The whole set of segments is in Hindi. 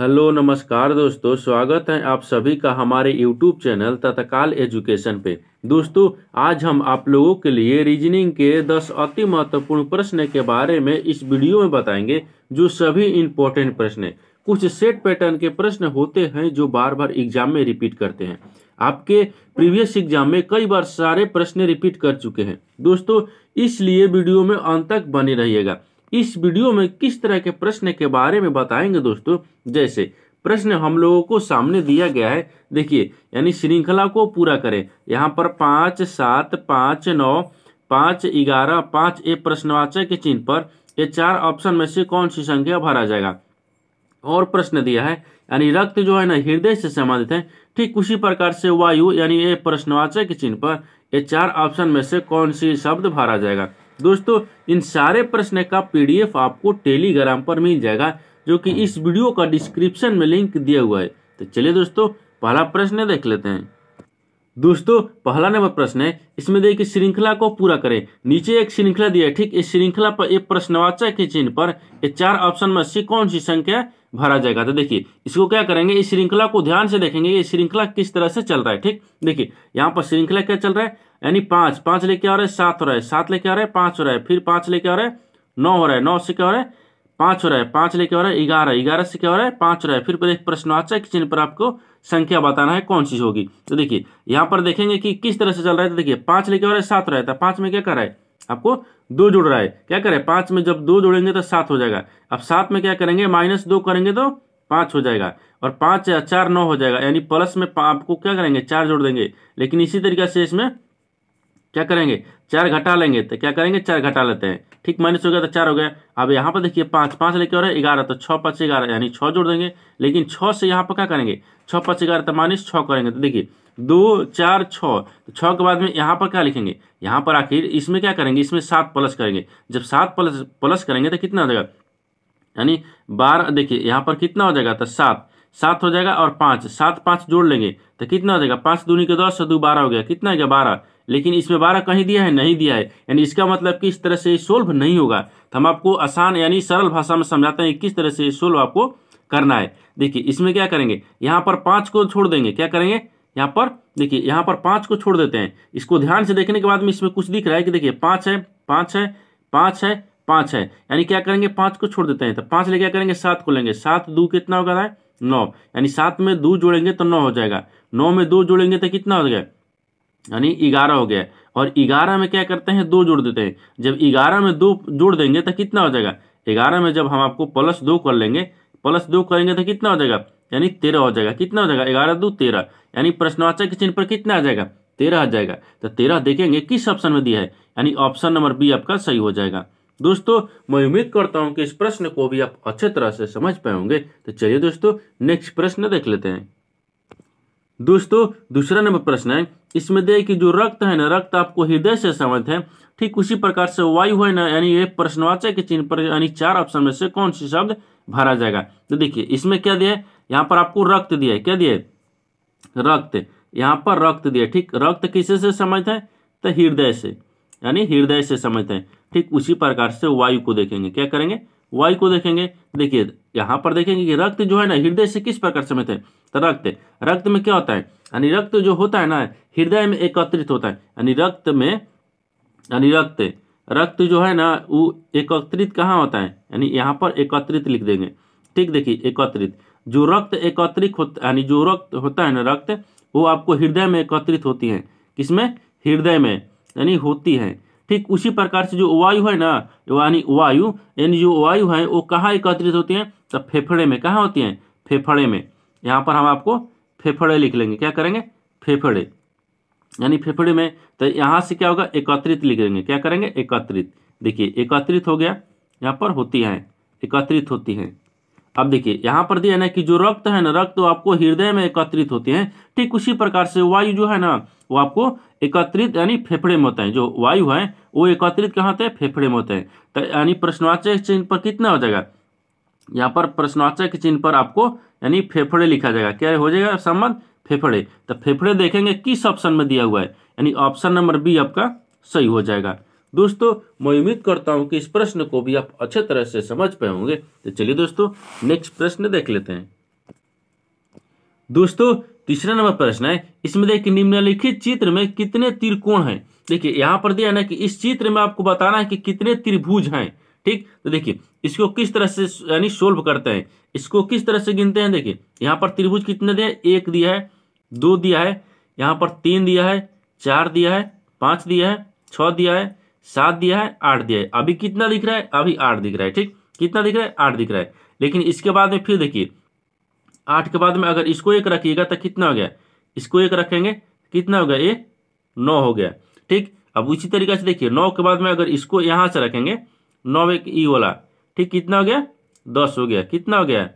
हेलो नमस्कार दोस्तों स्वागत है आप सभी का हमारे यूट्यूब चैनल तत्काल एजुकेशन पे दोस्तों आज हम आप लोगों के लिए रीजनिंग के 10 अति महत्वपूर्ण प्रश्न के बारे में इस वीडियो में बताएंगे जो सभी इम्पोर्टेंट प्रश्न है कुछ सेट पैटर्न के प्रश्न होते हैं जो बार बार एग्जाम में रिपीट करते हैं आपके प्रीवियस एग्जाम में कई बार सारे प्रश्न रिपीट कर चुके हैं दोस्तों इसलिए वीडियो में अंत तक बने रहिएगा इस वीडियो में किस तरह के प्रश्न के बारे में बताएंगे दोस्तों जैसे प्रश्न हम लोगों को सामने दिया गया है देखिए यानी श्रृंखला को पूरा करें यहाँ पर पाँच सात पाँच नौ पाँच ग्यारह पाँच ए प्रश्नवाचक के चिन्ह पर ये चार ऑप्शन में से कौन सी संख्या भरा जाएगा और प्रश्न दिया है यानी रक्त जो है ना हृदय से संबंधित है ठीक उसी प्रकार से वायु यानी ये प्रश्नवाचक के चिन्ह पर ये चार ऑप्शन में से कौन सी शब्द भरा जाएगा दोस्तों इन सारे प्रश्न का पीडीएफ आपको टेलीग्राम पर मिल जाएगा जो कि इस वीडियो का डिस्क्रिप्शन में लिंक दिया हुआ है तो चलिए दोस्तों पहला प्रश्न देख लेते हैं दोस्तों पहला नंबर प्रश्न है इसमें देखिए श्रृंखला को पूरा करें नीचे एक श्रृंखला दिया है ठीक इस श्रृंखला पर एक प्रश्नवाचक के चिन्ह पर ये चार ऑप्शन में से कौन सी संख्या भरा जाएगा तो देखिए इसको क्या करेंगे इस श्रृंखला को ध्यान से देखेंगे ये श्रृंखला किस तरह से चल रहा है ठीक देखिए यहाँ पर श्रृंखला क्या चल रहा है यानी पांच पांच लेके आ रहा है सात हो रहा है सात लेके आ रहा है पांच हो रहा है फिर पांच लेके आ रहा है नौ हो रहा है नौ से क्या हो रहा है पांच हो रहा है पांच लेके आ रहा है ग्यारह ग्यारह से क्या हो रहा है पांच हो रहा है फिर पर एक है चिन्ह पर आपको संख्या बताना है कौन सी होगी तो देखिए यहाँ पर देखेंगे कि किस तरह से चल रहा है तो देखिए पांच लेके आ रहा है सात हो रहा है तो पांच में क्या कर रहा है आपको दो जुड़ रहा है क्या करें पांच में जब दो जुड़ेंगे तो सात हो जाएगा अब सात में क्या करेंगे माइनस दो करेंगे तो पांच हो जाएगा और पांच या चार नौ हो जाएगा यानी प्लस में आपको क्या करेंगे चार जोड़ देंगे लेकिन इसी तरीके से इसमें क्या करेंगे चार घटा लेंगे तो क्या करेंगे चार घटा लेते हैं ठीक माइनस हो गया तो चार हो गया अब यहाँ पर देखिए पांच पांच लेके और ग्यारह तो छह पांच ग्यारह यानी छह जोड़ देंगे लेकिन छह से यहाँ पर क्या करेंगे छह पांच ग्यारह तो माइनस छह करेंगे तो देखिए दो चार छ तो छः के बाद में यहाँ पर क्या लिखेंगे यहाँ पर आखिर इसमें क्या करेंगे इसमें सात प्लस करेंगे जब सात प्लस प्लस करेंगे तो कितना हो जाएगा यानी बारह देखिए यहाँ पर कितना हो जाएगा तो सात सात हो जाएगा और पाँच सात पाँच जोड़ लेंगे तो कितना हो जाएगा पाँच दूनी के दस दो बारह हो गया कितना हो गया बारह लेकिन इसमें बारह कहीं दिया है नहीं दिया है यानी इसका मतलब कि इस तरह से सोल्व नहीं होगा तो हम आपको आसान यानी सरल भाषा में समझाते हैं किस तरह से सोल्व आपको करना है देखिए इसमें क्या करेंगे यहाँ पर पाँच को छोड़ देंगे क्या करेंगे यहाँ पर देखिए यहाँ पर पाँच को छोड़ देते हैं इसको ध्यान से देखने के बाद में इसमें कुछ दिख रहा है कि देखिए पाँच है पाँच है पाँच है पाँच है यानी क्या करेंगे पाँच को छोड़ देते हैं तो पाँच ले क्या करेंगे सात को लेंगे सात दो कितना होगा है नौ यानी सात में दो जोड़ेंगे तो नौ हो जाएगा नौ में दो जोड़ेंगे तो कितना हो गया यानी ग्यारह हो गया और ग्यारह में क्या करते हैं दो जोड़ देते हैं जब ग्यारह में दो जोड़ देंगे तो कितना हो जाएगा ग्यारह में जब हम आपको प्लस दो कर लेंगे प्लस दो करेंगे तो कितना हो जाएगा यानी तेरह हो जाएगा कितना हो जाएगा ग्यारह दो तेरह यानी प्रश्नवाचक के चिन्ह पर कितना आ जाएगा तेरह आ जाएगा तो तेरह देखेंगे किस ऑप्शन में दिया है यानी ऑप्शन नंबर बी आपका सही हो जाएगा दोस्तों मैं उम्मीद करता हूं कि इस प्रश्न को भी आप अच्छे तरह से समझ पाए होंगे तो चलिए दोस्तों नेक्स्ट प्रश्न देख लेते हैं दोस्तों दूसरा नंबर प्रश्न है इसमें दे कि जो रक्त है ना रक्त आपको हृदय से समझते है ठीक उसी प्रकार से वायु है ना यानी ये प्रश्नवाचक के चिन्ह पर यानी चार ऑप्शन में से कौन सी शब्द भरा जाएगा तो देखिए इसमें क्या दिया है यहाँ पर आपको रक्त दिया है क्या दिया है रक्त यहाँ पर रक्त दिया ठीक रक्त किसे से समझते हैं तो हृदय से यानी हृदय से समझते हैं ठीक उसी प्रकार से वायु को देखेंगे क्या करेंगे वायु को देखेंगे देखिए यहाँ पर देखेंगे कि रक्त जो है ना हृदय से किस प्रकार समझते हैं तो रक्त रक्त में क्या होता है यानी रक्त जो होता है ना हृदय में एकत्रित होता है यानी रक्त में यानी रक्त रक्त जो है ना वो एकत्रित कहाँ होता है यानी यहाँ पर एकत्रित लिख देंगे ठीक देखिए एकत्रित जो रक्त एकत्रित होता यानी जो रक्त होता है ना रक्त वो आपको हृदय में एकत्रित होती है किसमें हृदय में यानी होती है ठीक उसी प्रकार से जो वायु है ना यानी वायु यानी जो वायु है वो कहाँ एकत्रित होती है तो फेफड़े में कहाँ होती है फेफड़े में यहाँ पर हम आपको फेफड़े लिख लेंगे क्या करेंगे फेफड़े यानी फेफड़े में तो यहाँ से क्या होगा एकत्रित लिख लेंगे क्या करेंगे एकत्रित देखिए एकत्रित हो गया यहाँ पर होती है एकत्रित होती है अब देखिए यहाँ पर दिया ना कि जो रक्त है ना रक्त तो आपको हृदय में एकत्रित होते हैं ठीक उसी प्रकार से वायु जो है ना वो आपको एकत्रित यानी फेफड़े में होता है जो वायु है वो एकत्रित कहाँ होते हैं फेफड़े में होते हैं तो यानी प्रश्नवाचक चिन्ह पर कितना हो जाएगा यहाँ पर प्रश्नवाचक चिन्ह पर आपको यानी फेफड़े लिखा जाएगा क्या हो जाएगा संबंध फेफड़े तो फेफड़े देखेंगे किस ऑप्शन में दिया हुआ है यानी ऑप्शन नंबर बी आपका सही हो जाएगा दोस्तों मैं उम्मीद करता हूँ कि इस प्रश्न को भी आप अच्छे तरह से समझ पाए होंगे तो चलिए दोस्तों नेक्स्ट प्रश्न देख लेते हैं दोस्तों तीसरा नंबर प्रश्न है इसमें देखिए निम्नलिखित चित्र में कितने त्रिकोण हैं देखिए यहाँ पर दिया ना कि इस चित्र में आपको बताना है कि कितने त्रिभुज हैं ठीक तो देखिए इसको किस तरह से यानी सोल्व करते हैं इसको किस तरह से गिनते हैं देखिए यहाँ पर त्रिभुज कितने दिया एक दिया है दो दिया है यहाँ पर तीन दिया है चार दिया है पांच दिया है छ दिया है सात दिया है आठ दिया है अभी कितना दिख रहा है अभी आठ दिख रहा है ठीक कितना दिख रहा है आठ दिख रहा है लेकिन इसके बाद में फिर देखिए आठ के बाद में अगर इसको एक रखिएगा तो कितना हो गया इसको एक रखेंगे कितना हो गया ये नौ हो गया ठीक अब उसी तरीके से देखिए नौ के बाद में अगर इसको यहाँ से रखेंगे नौ एक ई वाला ठीक कितना हो गया दस हो गया कितना हो गया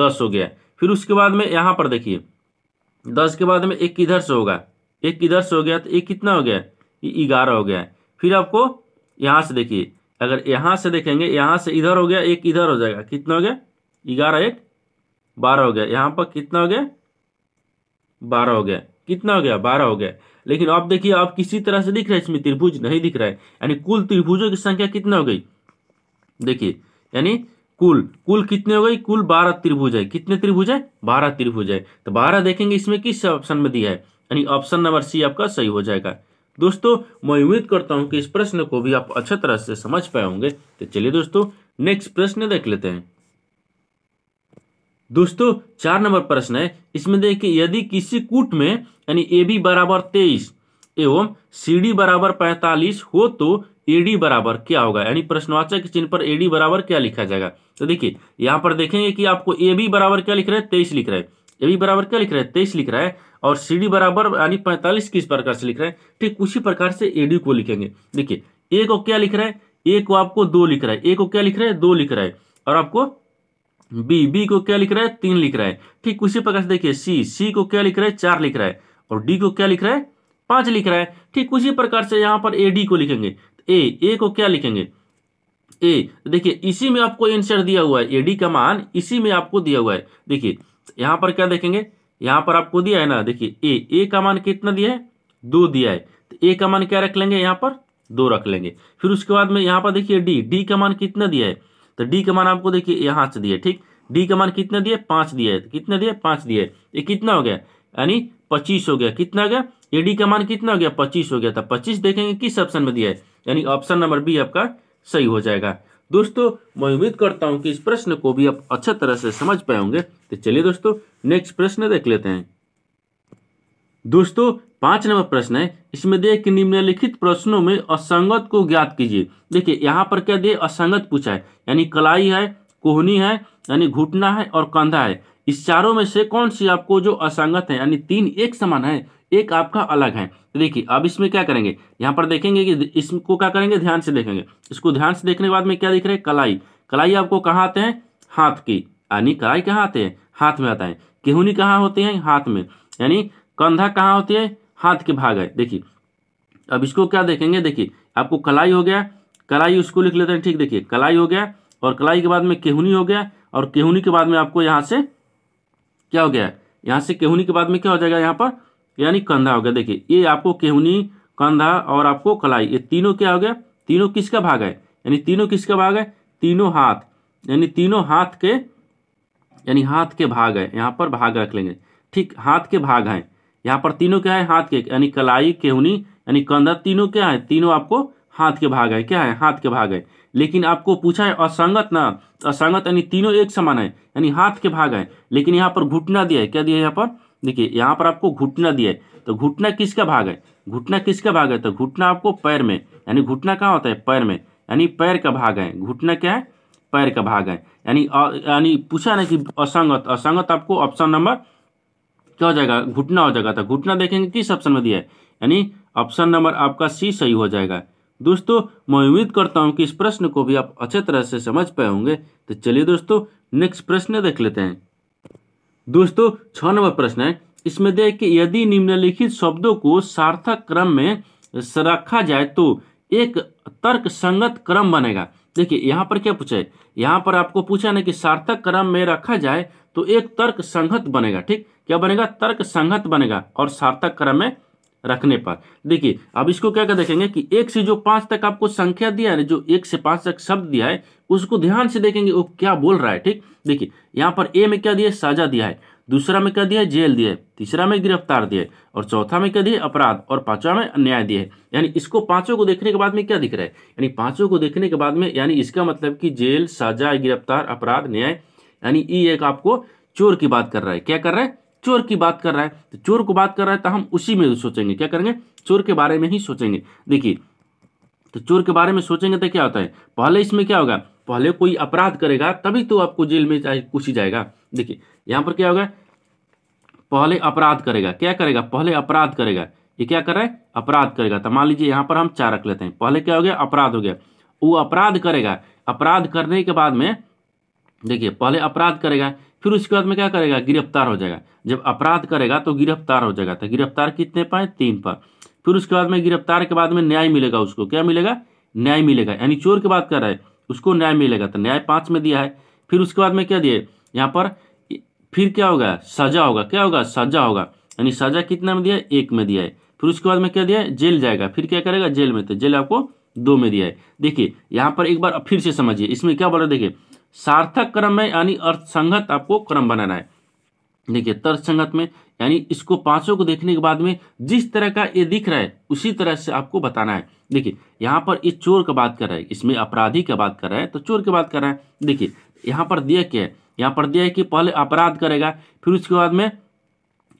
दस हो गया फिर उसके बाद में यहाँ पर देखिए दस के बाद में एक किधर से होगा एक किधर से हो गया तो एक कितना हो गया ये ग्यारह हो गया फिर आपको यहां से देखिए अगर यहां से देखेंगे यहां से इधर हो गया एक इधर हो जाएगा कितना हो गया ग्यारह एक बारह हो गया यहां पर कितना हो गया बारह हो गया कितना हो गया बारह हो गया लेकिन अब देखिए अब किसी तरह से दिख रहे इसमें त्रिभुज नहीं दिख रहा है यानी कुल त्रिभुजों की संख्या कितना हो गई देखिए यानी कुल कुल कितने हो गई कुल बारह त्रिभुज है कितने त्रिभुज है बारह त्रिभुज है तो बारह देखेंगे इसमें किस ऑप्शन में दिया है यानी ऑप्शन नंबर सी आपका सही हो जाएगा दोस्तों मैं उम्मीद करता हूं कि इस प्रश्न को भी आप अच्छा तरह से समझ पाए होंगे तो चलिए दोस्तों नेक्स्ट प्रश्न देख लेते हैं दोस्तों चार नंबर प्रश्न है इसमें देखिए यदि किसी कूट में यानी ए बी बराबर तेईस एवं सी डी बराबर पैंतालीस हो तो ए डी बराबर क्या होगा यानी प्रश्नवाचक चिन्ह पर ए डी बराबर क्या लिखा जाएगा तो देखिए यहां पर देखेंगे कि आपको ए बी बराबर क्या लिख रहा है तेईस लिख रहा है ए बी बराबर क्या लिख रहा है तेईस लिख रहा है और सी डी बराबर यानी पैंतालीस किस प्रकार से लिख रहा है ठीक उसी प्रकार से ए डी को लिखेंगे देखिए ए को क्या लिख रहा है ए को आपको दो लिख रहा है ए को क्या लिख रहा है दो लिख रहा है और आपको बी बी को क्या लिख रहा है तीन लिख रहा है ठीक उसी प्रकार से देखिए सी सी को क्या लिख रहा है चार लिख रहा है और डी को क्या लिख रहा है पांच लिख रहा है ठीक उसी प्रकार से यहाँ पर ए डी को लिखेंगे ए ए को क्या लिखेंगे ए देखिए इसी में आपको आंसर दिया हुआ है एडी का मान इसी में आपको दिया हुआ है देखिए यहाँ पर क्या देखेंगे यहाँ पर आपको दिया है ना देखिए ए ए का मान कितना दिया है दो दिया है तो ए का मान क्या रख लेंगे यहाँ पर दो रख लेंगे फिर उसके बाद में यहाँ पर देखिए डी डी का मान कितना दिया है तो डी का मान आपको देखिए यहाँ से दिया ठीक डी का मान कितना दिया पाँच दिया है तो कितना दिया पाँच दिया है ये कितना हो गया यानी पच्चीस हो गया कितना हो गया ये डी का मान कितना हो गया पच्चीस हो गया था तो पच्चीस देखेंगे किस ऑप्शन में दिया है यानी ऑप्शन नंबर बी आपका सही हो जाएगा दोस्तों मैं उम्मीद करता हूँ कि इस प्रश्न को भी आप अच्छा तरह से समझ पाए होंगे तो चलिए दोस्तों नेक्स्ट प्रश्न देख लेते हैं दोस्तों पांच नंबर प्रश्न है इसमें दिए कि निम्नलिखित प्रश्नों में असंगत को ज्ञात कीजिए देखिए यहाँ पर क्या दिए असंगत पूछा है यानी कलाई है कोहनी है यानी घुटना है और कंधा है इस चारों में से कौन सी आपको जो असंगत है यानी तीन एक समान है एक आपका अलग है तो देखिए अब इसमें क्या करेंगे यहाँ पर देखेंगे कि इसको क्या करेंगे ध्यान से देखेंगे इसको ध्यान से देखने के बाद में क्या दिख रहा है कलाई कलाई आपको कहाँ आते हैं हाथ की यानी कलाई कहाँ आते हैं हाथ में आता है केहूनी कहाँ होते हैं हाथ में यानी कंधा कहाँ होती है हाथ के भाग है देखिए अब इसको क्या देखेंगे देखिए आपको कलाई हो गया कलाई उसको लिख लेते हैं ठीक देखिए कलाई हो गया और कलाई के बाद में केहूनी हो गया और केहूनी के बाद में आपको यहाँ से क्या हो गया यहाँ से केहूनी के बाद में क्या हो जाएगा यहाँ पर यानी कंधा हो गया देखिए ये आपको केहूनी कंधा और आपको कलाई ये तीनों क्या हो गया तीनों किसका भाग है यानी तीनों किसका भाग है तीनों हाथ यानी तीनों हाथ के यानी हाथ के भाग है यहाँ पर भाग रख लेंगे ठीक हाथ के भाग हैं यहाँ पर तीनों क्या है हाथ के यानी कलाई केहूनी यानी कंधा तीनों क्या है तीनों आपको हाथ के भाग है क्या है हाथ के भाग है लेकिन आपको पूछा है असंगत ना असंगत यानी तीनों एक समान है यानी हाथ के भाग है लेकिन यहाँ पर घुटना दिया है क्या दिया है यहाँ पर देखिए यहाँ पर आपको घुटना दिया है तो घुटना किसका भाग है घुटना किसका भाग है तो घुटना आपको पैर में यानी घुटना कहाँ होता है पैर में यानी पैर का भाग है घुटना क्या है पैर का भाग है यानी यानी पूछा ना कि असंगत असंगत आपको ऑप्शन नंबर क्या हो जाएगा घुटना हो जाएगा तो घुटना देखेंगे किस ऑप्शन में दिया है यानी ऑप्शन नंबर आपका सी सही हो जाएगा दोस्तों मैं उम्मीद करता हूँ कि इस प्रश्न को भी आप अच्छे तरह से समझ पाए होंगे तो चलिए दोस्तों नेक्स्ट प्रश्न देख लेते हैं दोस्तों छ नंबर प्रश्न है इसमें देख कि यदि निम्नलिखित शब्दों को सार्थक क्रम में रखा जाए तो एक तर्क संगत क्रम बनेगा देखिए यहाँ पर क्या पूछा है यहाँ पर आपको पूछा ना कि सार्थक क्रम में रखा जाए तो एक तर्क संगत बनेगा ठीक क्या बनेगा तर्क संगत बनेगा और सार्थक क्रम में रखने पर देखिए अब इसको क्या कर देखेंगे कि एक से जो पांच तक आपको संख्या दिया है जो एक से पांच तक शब्द दिया है उसको ध्यान से देखेंगे वो क्या बोल रहा है ठीक देखिए यहाँ पर ए में क्या दिया है साझा दिया है दूसरा में क्या दिया है जेल दिया है तीसरा में गिरफ्तार दिया है और चौथा में क्या दिया अपराध और पांचवा में न्याय दिया है यानी इसको पांचों को देखने के बाद में क्या दिख रहा है यानी पांचों को देखने के बाद में यानी इसका मतलब कि जेल साझा गिरफ्तार अपराध न्याय यानी ये एक आपको चोर की बात कर रहा है क्या कर रहा है चोर की बात कर रहा है तो चोर को बात कर रहा है तो हम उसी में सोचेंगे क्या करेंगे चोर के बारे में ही सोचेंगे देखिए तो चोर के बारे में सोचेंगे तो क्या होता है पहले इसमें क्या होगा पहले कोई अपराध करेगा तभी तो आपको जेल में पूछी जाएगा देखिए यहाँ पर क्या होगा पहले अपराध करेगा क्या करेगा पहले अपराध करेगा ये क्या कर रहा है अपराध करेगा तो मान लीजिए यहाँ पर हम चार रख लेते हैं पहले क्या हो गया अपराध हो गया वो अपराध करेगा अपराध करने के बाद में देखिए पहले अपराध करेगा फिर उसके बाद में क्या करेगा गिरफ्तार हो जाएगा जब अपराध करेगा तो गिरफ्तार हो जाएगा तो गिरफ्तार कितने पाए तीन पर फिर उसके बाद में गिरफ्तार के बाद में न्याय मिलेगा उसको क्या मिलेगा न्याय मिलेगा यानी चोर की बात कर रहा है उसको न्याय मिलेगा तो न्याय पांच में दिया है फिर उसके बाद में क्या दिए यहाँ पर फिर क्या होगा सजा होगा क्या होगा सजा होगा यानी सजा कितना में दिया है एक में दिया है फिर उसके बाद में क्या दिया है जेल जाएगा फिर क्या करेगा जेल में तो जेल आपको दो में दिया है देखिए यहाँ पर एक बार फिर से समझिए इसमें क्या बोल रहा है देखिए सार्थक क्रम में यानी अर्थसंगत आपको क्रम बनाना है देखिए तर्कसंगत में यानी इसको पांचों को देखने के बाद में जिस तरह का ये दिख रहा है उसी तरह से आपको बताना है देखिए यहाँ पर ये चोर का बात कर रहा है इसमें अपराधी का बात कर रहा है तो चोर की बात कर रहा है देखिए यहाँ पर दिया क्या है यहाँ पर दिया है कि पहले अपराध करेगा फिर उसके बाद में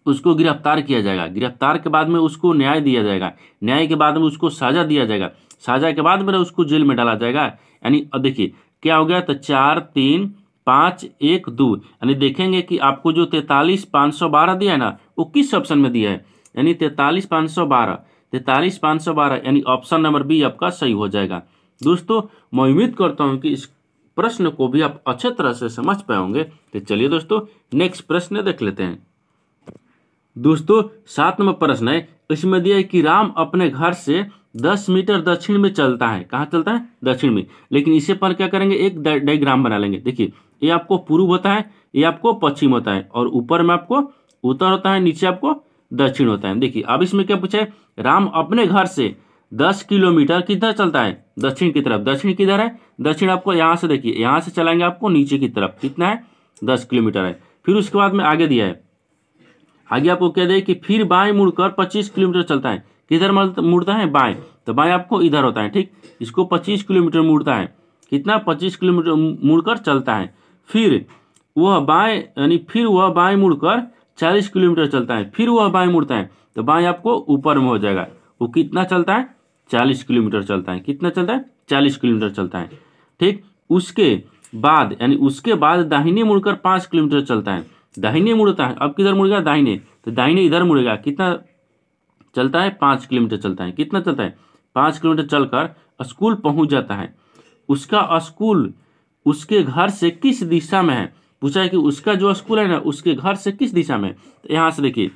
उसको गिरफ्तार किया जाएगा गिरफ्तार के बाद में उसको न्याय दिया जाएगा न्याय के बाद में उसको साजा दिया जाएगा साजा के बाद में उसको जेल में डाला जाएगा यानी देखिए क्या हो गया तो चार तीन पाँच एक दो यानी देखेंगे कि आपको जो तैतालीस पाँच सौ बारह दिया है ना वो किस ऑप्शन में दिया है यानी तैतालीस पाँच सौ बारह तैतालीस पाँच सौ बारह यानी ऑप्शन नंबर बी आपका सही हो जाएगा दोस्तों मैं उम्मीद करता हूँ कि इस प्रश्न को भी आप अच्छे तरह से समझ पाए होंगे तो चलिए दोस्तों नेक्स्ट प्रश्न देख लेते हैं दोस्तों सात नंबर प्रश्न है इसमें दिया है कि राम अपने घर से दस मीटर दक्षिण में चलता है कहाँ चलता है दक्षिण में लेकिन इसे पर क्या करेंगे एक डायग्राम बना लेंगे देखिए ये आपको पूर्व होता है ये आपको पश्चिम होता है और ऊपर में आपको उत्तर होता है नीचे आपको दक्षिण होता है देखिए अब इसमें क्या पूछा है राम अपने घर से दस किलोमीटर किधर चलता है दक्षिण की तरफ दक्षिण किधर है दक्षिण आपको यहाँ से देखिए यहाँ से चलाएंगे आपको नीचे की तरफ कितना है दस किलोमीटर है फिर उसके बाद में आगे दिया है आगे आपको क्या दे कि फिर बाएं मुड़कर पच्चीस किलोमीटर चलता है किधर मुड़ता है बाएं तो बाएं आपको इधर होता है ठीक इसको 25 किलोमीटर मुड़ता है कितना 25 किलोमीटर मुड़कर चलता है फिर वह बाएं यानी फिर वह बाएं मुड़कर 40 किलोमीटर चलता है फिर वह बाएं मुड़ता है तो बाएं आपको ऊपर में हो जाएगा वो कितना चलता है 40 किलोमीटर चलता है कितना चलता है चालीस किलोमीटर चलता है ठीक उसके बाद यानी उसके बाद दाहिने मुड़कर पाँच किलोमीटर चलता है दाहिने मुड़ता है अब किधर मुड़ेगा दाहिने तो दाहिने इधर मुड़ेगा कितना चलता है पाँच किलोमीटर चलता है कितना चलता है पाँच किलोमीटर चलकर स्कूल पहुंच जाता है उसका स्कूल उसके घर से किस दिशा में है पूछा है कि उसका जो स्कूल है ना उसके घर से किस दिशा में तो यहाँ से देखिए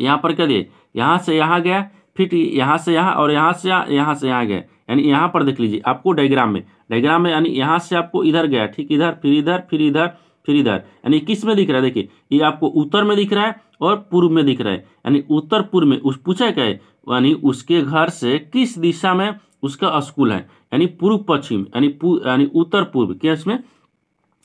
यहाँ पर क्या दिए यहाँ से यहाँ गया फिर यहाँ से यहाँ और यहाँ से यहाँ से यहाँ गया यानी यहाँ पर देख लीजिए आपको डायग्राम में डायग्राम में यानी यहाँ से आपको इधर गया ठीक इधर फिर इधर फिर इधर फिर इधर यानी किस में दिख रहा है देखिए ये आपको उत्तर में दिख रहा है और पूर्व में दिख रहा है यानी उत्तर पूर्व में उस पूछा क्या है यानी उसके घर से किस दिशा में उसका स्कूल है यानी पूर्व पश्चिम यानी यानी उत्तर पूर्व क्या इसमें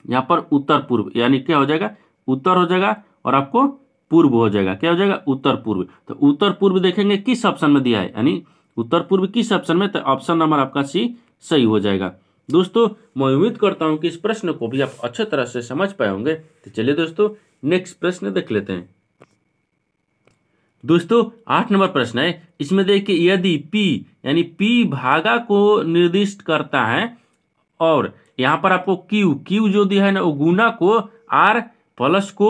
यहाँ पर उत्तर पूर्व यानी क्या हो जाएगा उत्तर हो जाएगा और आपको पूर्व हो जाएगा क्या हो जाएगा उत्तर पूर्व तो उत्तर पूर्व देखेंगे किस ऑप्शन में दिया है यानी उत्तर पूर्व किस ऑप्शन में तो ऑप्शन नंबर आपका सी सही हो जाएगा दोस्तों मैं उम्मीद करता हूँ कि इस प्रश्न को भी आप अच्छे तरह से समझ पाए होंगे तो चलिए दोस्तों नेक्स्ट प्रश्न देख लेते हैं दोस्तों आठ नंबर प्रश्न है इसमें देखिए यदि पी यानी पी भागा को निर्दिष्ट करता है और यहाँ पर आपको क्यू क्यू जो दिया है ना वो गुना को आर प्लस को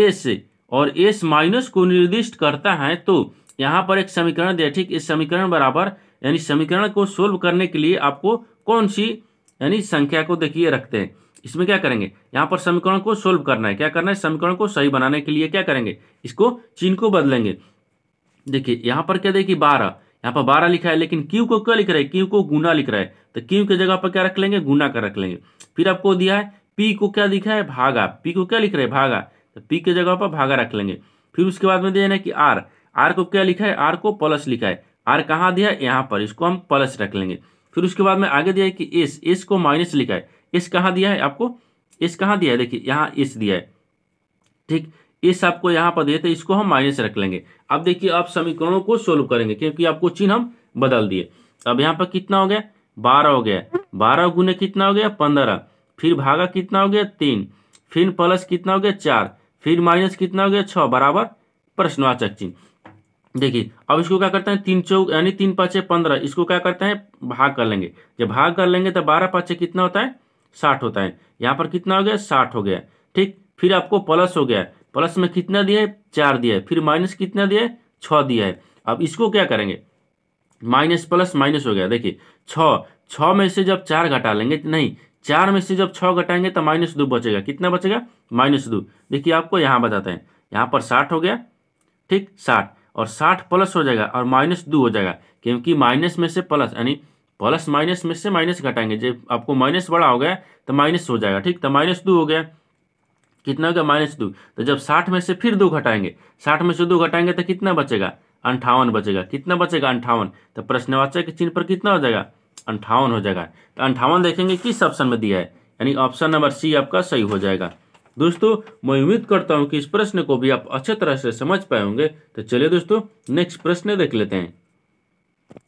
एस और एस माइनस को निर्दिष्ट करता है तो यहाँ पर एक समीकरण दिया ठीक इस समीकरण बराबर यानी समीकरण को सोल्व करने के लिए आपको कौन सी यानी संख्या को देखिए रखते हैं इसमें क्या करेंगे यहाँ पर समीकरण को सोल्व करना है क्या करना है समीकरण को सही बनाने के लिए क्या करेंगे इसको चिन्ह को बदलेंगे देखिए यहाँ पर क्या देखिए बारह यहाँ पर बारह लिखा है लेकिन क्यू को क्या लिख रहा है क्यू को गुना लिख रहा है तो क्यू के जगह पर क्या रख लेंगे गुना कर रख लेंगे फिर आपको दिया है पी को क्या लिखा है भागा पी को क्या लिख रहे है भागा तो पी के जगह पर भागा रख लेंगे फिर उसके बाद में दिया कि आर आर को क्या लिखा है आर को प्लस लिखा है आर कहाँ दिया है यहाँ पर इसको हम प्लस रख लेंगे फिर उसके बाद में आगे दिया है कि इस इस को माइनस लिखा है इस कहाँ दिया है आपको इस कहाँ दिया है देखिए यहाँ इस दिया है ठीक इस आपको यहाँ पर दिए थे इसको हम माइनस रख लेंगे अब देखिए आप समीकरणों को सोल्व करेंगे क्योंकि आपको चिन्ह हम बदल दिए अब यहाँ पर कितना हो गया बारह हो गया बारह गुने कितना हो गया पंद्रह फिर भागा कितना हो गया तीन फिर प्लस कितना हो गया चार फिर माइनस कितना हो गया छः बराबर प्रश्नवाचक चिन्ह देखिए अब इसको क्या करते हैं तीन चौक यानी तीन पाँचे पंद्रह इसको क्या करते हैं भाग कर लेंगे जब भाग कर लेंगे तो बारह पाँचे कितना होता है साठ होता है यहाँ पर कितना हो गया साठ हो गया ठीक फिर आपको प्लस हो गया प्लस में कितना दिया है चार दिया है फिर माइनस कितना दिया है छः दिया है अब इसको क्या करेंगे माइनस प्लस माइनस हो गया देखिए छ छ में से जब चार घटा लेंगे नहीं चार में से जब छः घटाएंगे तो माइनस दो बचेगा कितना बचेगा माइनस दो देखिए आपको यहाँ बताते हैं यहाँ पर साठ हो गया ठीक साठ और साठ प्लस हो जाएगा और माइनस दो हो जाएगा क्योंकि माइनस में से प्लस यानी प्लस माइनस में से माइनस घटाएंगे जब आपको माइनस बड़ा हो गया तो माइनस हो जाएगा ठीक तो माइनस दो हो गया कितना हो गया माइनस दो तो जब साठ में से फिर दो घटाएंगे साठ में से दो घटाएंगे तो कितना बचेगा अंठावन बचेगा कितना बचेगा अंठावन तो प्रश्नवाचक के चिन्ह पर कितना हो जाएगा अंठावन हो जाएगा तो अंठावन देखेंगे किस ऑप्शन में दिया है यानी ऑप्शन नंबर सी आपका सही हो जाएगा दोस्तों मैं उम्मीद करता हूँ कि इस प्रश्न को भी आप अच्छे तरह से समझ पाए होंगे तो चलिए दोस्तों नेक्स्ट प्रश्न देख लेते हैं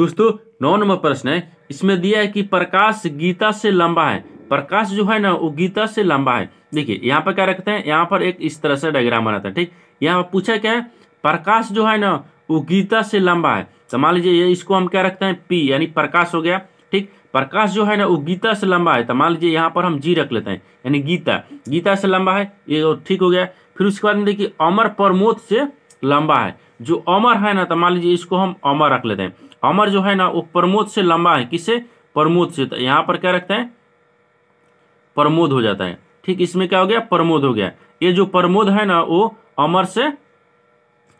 दोस्तों नौ नंबर प्रश्न है इसमें दिया है कि प्रकाश गीता से लंबा है प्रकाश जो है ना वो गीता से लंबा है देखिए यहाँ पर क्या रखते हैं यहाँ पर एक इस तरह से डायग्राम बनाता है ठीक यहाँ पर पूछा क्या है प्रकाश जो है ना वो गीता से लंबा है तो मान लीजिए इसको हम क्या रखते हैं पी यानी प्रकाश हो गया प्रकाश जो है ना वो गीता से लंबा है तो मान लीजिए यहाँ पर हम जी रख लेते हैं यानी गीता गीता से लंबा है ये तो ठीक हो गया फिर उसके बाद में देखिए अमर प्रमोद से लंबा है जो अमर है ना तो मान लीजिए इसको हम अमर रख लेते हैं अमर जो है ना वो प्रमोद से लंबा है किससे प्रमोद से तो यहाँ पर क्या रखते हैं प्रमोद हो जाता है ठीक इसमें क्या हो गया प्रमोद हो गया ये जो प्रमोद है ना वो अमर से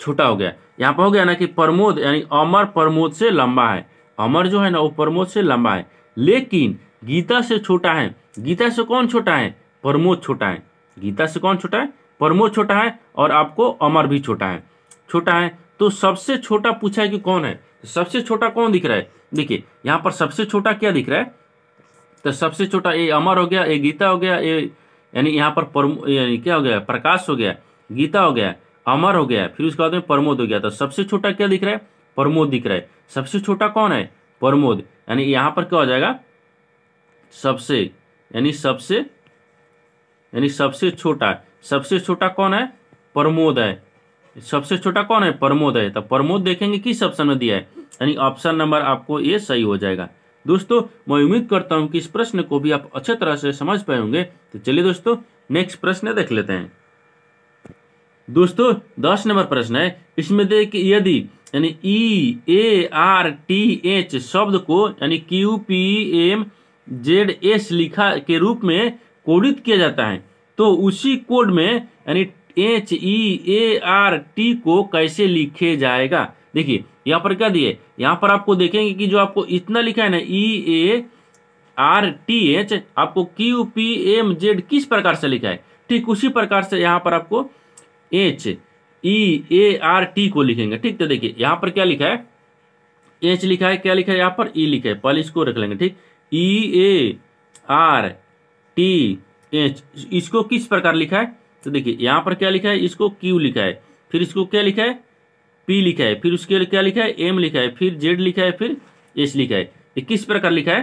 छोटा हो गया यहाँ पर हो गया ना कि प्रमोद यानी अमर प्रमोद से लंबा है अमर जो है ना वो प्रमोद से लंबा है लेकिन गीता से छोटा है गीता से कौन छोटा है प्रमोद छोटा है गीता से कौन छोटा है प्रमोद छोटा है और आपको अमर भी छोटा है छोटा है तो सबसे छोटा पूछा है कि कौन है तो सबसे छोटा कौन दिख रहा है देखिए यहाँ पर सबसे छोटा क्या दिख रहा है तो सबसे छोटा ये अमर हो गया ये गीता हो गया ये यानी यहाँ पर यानी क्या हो गया प्रकाश हो गया गीता हो गया अमर हो गया फिर उसके बाद में प्रमोद हो गया तो सबसे छोटा क्या दिख रहा है प्रमोद दिख रहा है सबसे छोटा कौन है प्रमोद यानी यहाँ पर क्या हो जाएगा सबसे यानी सबसे यानी सबसे छोटा सबसे छोटा कौन है प्रमोद है सबसे छोटा कौन है प्रमोद है तो प्रमोद देखेंगे किस ऑप्शन में दिया है यानी ऑप्शन नंबर आपको ये सही हो जाएगा दोस्तों मैं उम्मीद करता हूँ कि इस प्रश्न को भी आप अच्छे तरह से समझ पाए होंगे तो चलिए दोस्तों नेक्स्ट प्रश्न देख लेते हैं दोस्तों दस नंबर प्रश्न है इसमें देखिए यदि यानी E A R T H शब्द को यानी Q P M Z S लिखा के रूप में कोडित किया जाता है तो उसी कोड में यानी H E A R T को कैसे लिखे जाएगा देखिए यहाँ पर क्या दिए यहाँ पर आपको देखेंगे कि जो आपको इतना लिखा है ना E A R T H आपको क्यू पी एम जेड किस प्रकार से लिखा है ठीक उसी प्रकार से यहाँ पर आपको H E A R T को लिखेंगे ठीक तो देखिए यहां पर क्या लिखा है एच लिखा है क्या लिखा है यहां पर ई e लिखा है पहले इसको रख लेंगे ठीक E A R T H इसको किस प्रकार लिखा है तो देखिए यहां पर क्या लिखा है इसको क्यू लिखा है फिर इसको क्या लिखा है पी लिखा है फिर उसके क्या लिखा है एम लिखा है फिर जेड लिखा है फिर एच लिखा है ये किस प्रकार लिखा है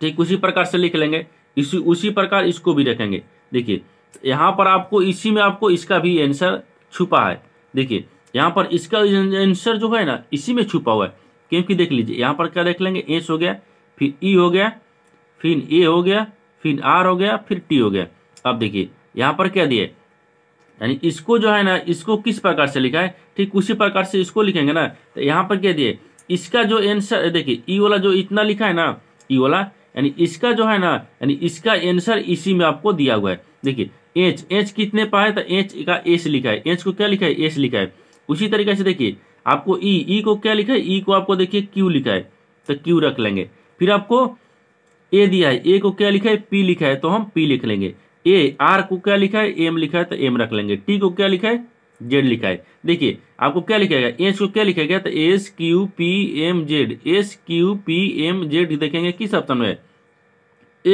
ठीक उसी प्रकार से लिख लेंगे इसी उसी प्रकार इसको भी रखेंगे देखिए यहां पर आपको इसी में आपको इसका भी आंसर छुपा है देखिए यहाँ पर इसका आंसर जो है ना इसी में छुपा हुआ है क्योंकि देख लीजिए यहाँ पर क्या देख लेंगे एस हो गया फिर ई e हो गया फिर ए हो गया फिर आर हो गया फिर टी हो गया अब देखिए यहाँ पर क्या दिए यानी इसको जो है ना इसको किस प्रकार से लिखा है ठीक उसी प्रकार से इसको लिखेंगे ना तो यहाँ पर क्या दिए इसका जो आंसर देखिए ई e वाला जो इतना लिखा है ना ई e वाला यानी इसका जो है ना यानी इसका आंसर इसी में आपको दिया हुआ है देखिए एच एच कितने पाए तो एच का एस लिखा है एच को क्या लिखा है एस लिखा है उसी तरीके से देखिए आपको ई e, ई e को क्या लिखा है ई e को आपको देखिए क्यू लिखा है तो क्यू रख लेंगे फिर आपको ए दिया है ए को क्या लिखा है पी लिखा है तो हम पी लिख लेंगे ए आर को क्या लिखा है एम लिखा है तो एम रख लेंगे टी को क्या लिखा है जेड लिखा है देखिए आपको क्या लिखा गया एच को क्या लिखा गया तो S Q P M Z S Q P M Z देखेंगे किस ऑप्शन में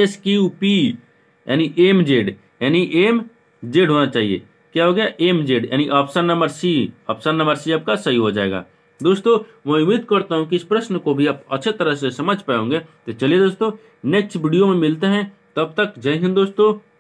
एस क्यू पी यानी एम जेड यानी एम जेड होना चाहिए क्या हो गया एम जेड यानी option number C option number C आपका सही हो जाएगा दोस्तों मैं उम्मीद करता हूँ कि इस प्रश्न को भी आप अच्छे तरह से समझ पाएंगे तो चलिए दोस्तों नेक्स्ट वीडियो में मिलते हैं तब तक जय हिंद दोस्तों